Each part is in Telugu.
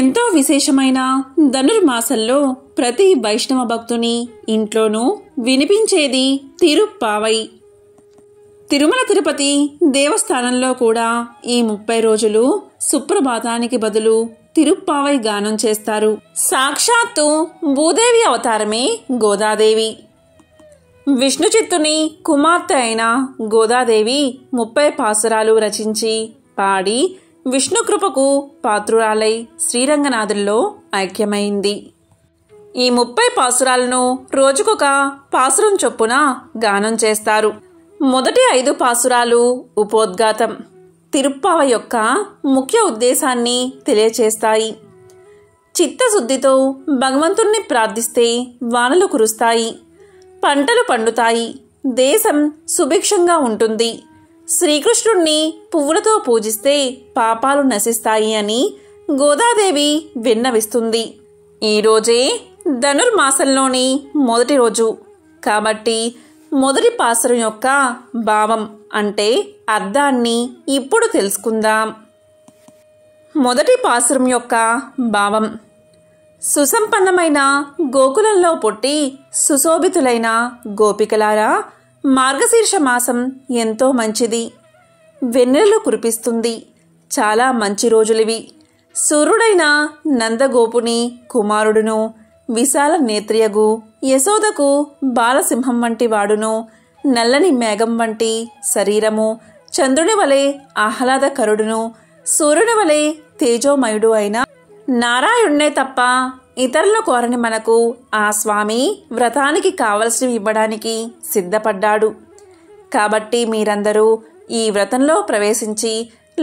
ఎంతో విశేషమైన ధనుర్మాసంలో ప్రతి వైష్ణవ భక్తుని ఇంట్లోనూ వినిపించేది తిరుప్పావై తిరుమల తిరుపతి దేవస్థానంలో కూడా ఈ ముప్పై రోజులు సుప్రభాతానికి బదులు తిరుప్పావై గానం చేస్తారు సాక్షాత్తు భూదేవి అవతారమే గోదాదేవి విష్ణు చిత్తుని కుమార్తె అయిన గోదాదేవి ముప్పై పాసురాలు రచించి పాడి విష్ణుకృపకు పాత్రురాలై శ్రీరంగనాథుల్లో ఐక్యమైంది ఈ ముప్పై పాసురాలను రోజుకొక పాసురం చొప్పున గానం చేస్తారు మొదటి ఐదు పాసురాలు ఉపోద్ఘాతం తిరుప్పావ యొక్క ముఖ్య ఉద్దేశాన్ని తెలియచేస్తాయి చిత్తశుద్ధితో భగవంతుణ్ణి ప్రార్థిస్తే వానలు కురుస్తాయి పంటలు పండుతాయి దేశం సుభిక్షంగా ఉంటుంది శ్రీకృష్ణుణ్ణి పువ్వులతో పూజిస్తే పాపాలు నశిస్తాయి అని గోదాదేవి విన్నవిస్తుంది ఈరోజే ధనుర్మాసంలోని మొదటి రోజు కాబట్టి మొదటి పాసరం యొక్క భావం అంటే అర్థాన్ని ఇప్పుడు తెలుసుకుందాం మొదటి పాసురం యొక్క భావం సుసంపన్నమైన గోకులంలో పుట్టి సుశోభితులైన గోపికలారా మార్గశీర్ష మాసం ఎంతో మంచిది వెన్నెలు కురిపిస్తుంది చాలా మంచి రోజులివి సూర్యుడైన నందగోపుని కుమారుడును విశాల నేత్రియగు యశోదకు బాలసింహం వంటి వాడును నల్లని మేఘం వంటి శరీరము చంద్రుని వలె ఆహ్లాదకరుడును సూర్యుని వలె తేజోమయుడు అయిన నారాయణ్ణే తప్ప ఇతరులు కోరని మనకు ఆ స్వామి వ్రతానికి కావలసినవి ఇవ్వడానికి సిద్ధపడ్డాడు కాబట్టి మీరందరూ ఈ వ్రతంలో ప్రవేశించి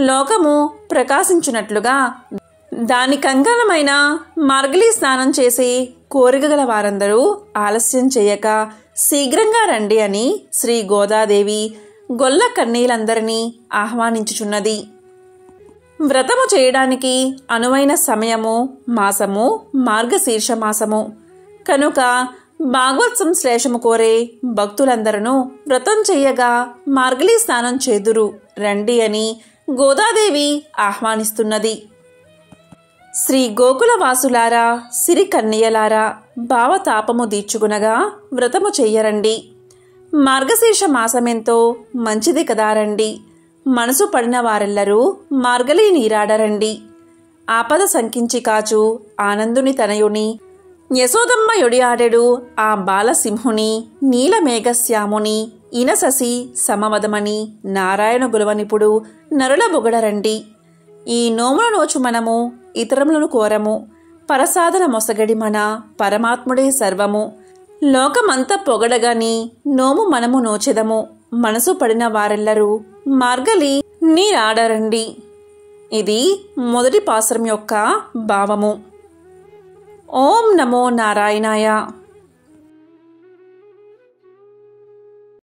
లోకము ప్రకాశించున్నట్లుగా దాని కంకణమైన మార్గలి స్నానం చేసి కోరిక గల వారందరూ ఆలస్యం చేయక శీఘ్రంగా రండి అని శ్రీ గోదాదేవి గొల్ల కన్నీలందరినీ ఆహ్వానించుచున్నది వ్రతము చేయడానికి అనువైన సమయము మాసము మార్గశీర్ష మాసము కనుక భాగవత్సం శ్లేషము కోరే భక్తులందరూ వ్రతం చేయగా మార్గలి స్నానం చేదురు రండి అని గోదాదేవి ఆహ్వానిస్తున్నది శ్రీ గోకులవాసులారా సిరి కన్నయ్యలారా భావతాపము దీర్చుకునగా వ్రతము చెయ్యరండి మార్గశీర్ష మాసమెంతో మంచిది కదారండి మనసు పడిన వారెల్లరూ మార్గలి నీరాడరండి ఆపద సంకించి కాచు ఆనందుని తనయుని యశోదమ్మ యొడియాడెడు ఆ బాలసింహుని నీలమేఘశ్యాముని ఇనససి సమవదమని నారాయణ గులవనిపుడు నరుల బొగడరండి ఈ నోముల నోచు మనము ఇతరములను కోరము పరసాధన మొసగడి మన పరమాత్ముడే సర్వము లోకమంతా పొగడగాని నోము మనము నోచెదము మనసు పడిన వారెల్లరూ మార్గలి నీరాడరండి ఇది మొదటి పాసరం యొక్క భావము ఓం నమో నారాయణాయ